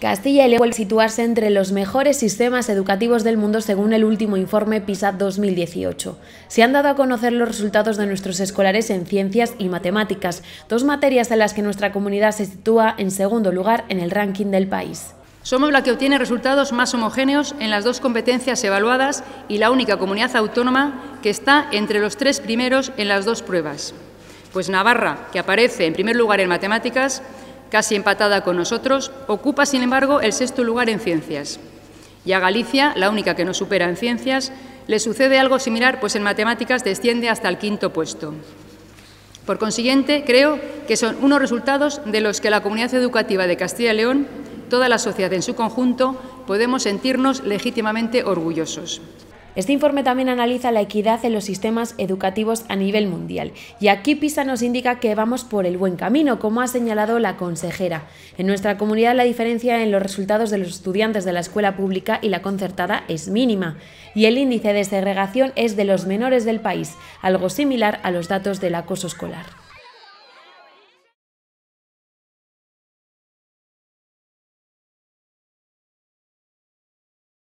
Castilla y León vuelve situarse entre los mejores sistemas educativos del mundo según el último informe PISA 2018. Se han dado a conocer los resultados de nuestros escolares en ciencias y matemáticas, dos materias en las que nuestra comunidad se sitúa en segundo lugar en el ranking del país. Somos la que obtiene resultados más homogéneos en las dos competencias evaluadas y la única comunidad autónoma que está entre los tres primeros en las dos pruebas. Pues Navarra, que aparece en primer lugar en matemáticas, casi empatada con nosotros, ocupa, sin embargo, el sexto lugar en ciencias. Y a Galicia, la única que no supera en ciencias, le sucede algo similar, pues en matemáticas desciende hasta el quinto puesto. Por consiguiente, creo que son unos resultados de los que la comunidad educativa de Castilla y León, toda la sociedad en su conjunto, podemos sentirnos legítimamente orgullosos. Este informe también analiza la equidad en los sistemas educativos a nivel mundial y aquí PISA nos indica que vamos por el buen camino, como ha señalado la consejera. En nuestra comunidad la diferencia en los resultados de los estudiantes de la escuela pública y la concertada es mínima y el índice de segregación es de los menores del país, algo similar a los datos del acoso escolar.